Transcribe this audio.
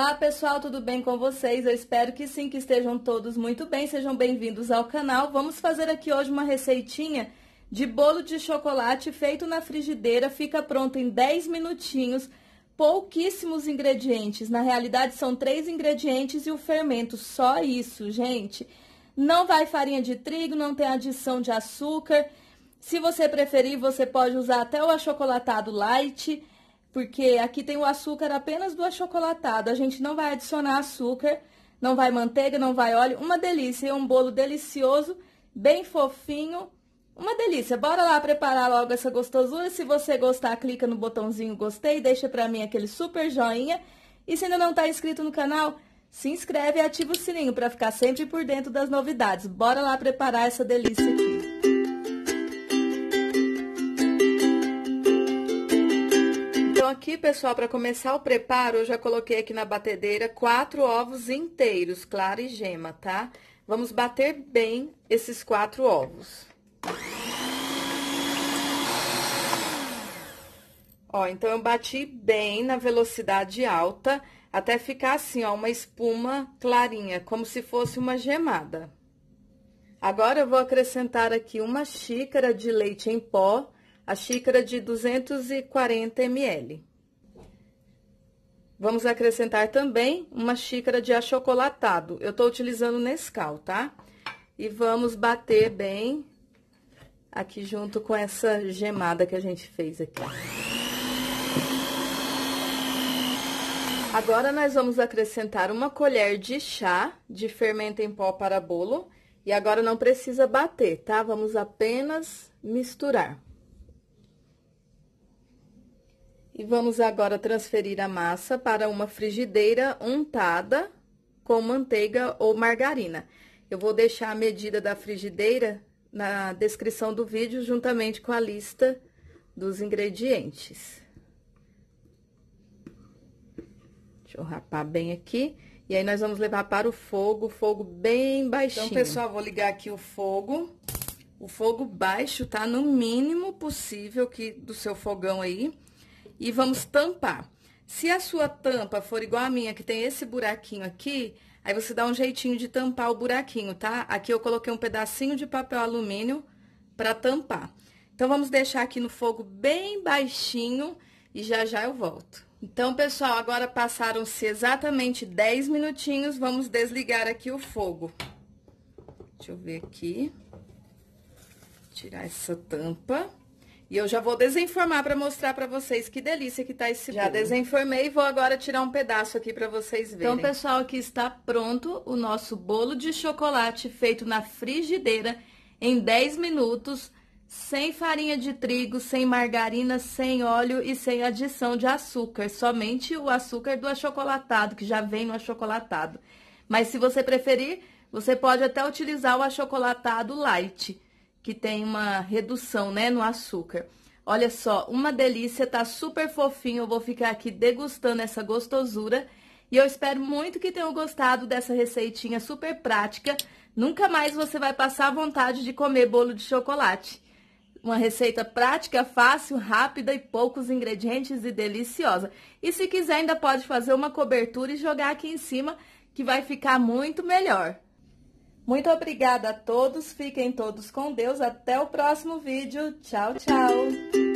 Olá pessoal, tudo bem com vocês? Eu espero que sim, que estejam todos muito bem. Sejam bem-vindos ao canal. Vamos fazer aqui hoje uma receitinha de bolo de chocolate feito na frigideira. Fica pronto em 10 minutinhos. Pouquíssimos ingredientes. Na realidade, são três ingredientes e o fermento. Só isso, gente. Não vai farinha de trigo, não tem adição de açúcar. Se você preferir, você pode usar até o achocolatado light porque aqui tem o açúcar apenas do achocolatado. A gente não vai adicionar açúcar, não vai manteiga, não vai óleo. Uma delícia, um bolo delicioso, bem fofinho. Uma delícia. Bora lá preparar logo essa gostosura. Se você gostar, clica no botãozinho gostei, deixa para mim aquele super joinha. E se ainda não está inscrito no canal, se inscreve e ativa o sininho para ficar sempre por dentro das novidades. Bora lá preparar essa delícia aqui. aqui, pessoal, para começar o preparo, eu já coloquei aqui na batedeira quatro ovos inteiros, clara e gema, tá? Vamos bater bem esses quatro ovos. Ó, então eu bati bem na velocidade alta, até ficar assim, ó, uma espuma clarinha, como se fosse uma gemada. Agora, eu vou acrescentar aqui uma xícara de leite em pó, a xícara de 240 ml. Vamos acrescentar também uma xícara de achocolatado. Eu estou utilizando Nescau, tá? E vamos bater bem aqui junto com essa gemada que a gente fez aqui. Agora, nós vamos acrescentar uma colher de chá de fermento em pó para bolo. E agora não precisa bater, tá? Vamos apenas misturar. E vamos agora transferir a massa para uma frigideira untada com manteiga ou margarina. Eu vou deixar a medida da frigideira na descrição do vídeo, juntamente com a lista dos ingredientes. Deixa eu rapar bem aqui. E aí, nós vamos levar para o fogo, fogo bem baixinho. Então, pessoal, vou ligar aqui o fogo. O fogo baixo, tá? No mínimo possível que do seu fogão aí e vamos tampar. Se a sua tampa for igual a minha, que tem esse buraquinho aqui, aí você dá um jeitinho de tampar o buraquinho, tá? Aqui eu coloquei um pedacinho de papel alumínio para tampar. Então, vamos deixar aqui no fogo bem baixinho e já já eu volto. Então, pessoal, agora passaram-se exatamente 10 minutinhos, vamos desligar aqui o fogo. Deixa eu ver aqui. Tirar essa tampa. E eu já vou desenformar para mostrar para vocês que delícia que tá esse bolo. Já desenformei e vou agora tirar um pedaço aqui para vocês então, verem. Então, pessoal, aqui está pronto o nosso bolo de chocolate feito na frigideira em 10 minutos, sem farinha de trigo, sem margarina, sem óleo e sem adição de açúcar. Somente o açúcar do achocolatado, que já vem no achocolatado. Mas se você preferir, você pode até utilizar o achocolatado light que tem uma redução, né, no açúcar. Olha só, uma delícia, tá super fofinho. Eu vou ficar aqui degustando essa gostosura. E eu espero muito que tenham gostado dessa receitinha super prática. Nunca mais você vai passar vontade de comer bolo de chocolate. Uma receita prática, fácil, rápida e poucos ingredientes e deliciosa. E se quiser ainda pode fazer uma cobertura e jogar aqui em cima que vai ficar muito melhor. Muito obrigada a todos, fiquem todos com Deus. Até o próximo vídeo. Tchau, tchau.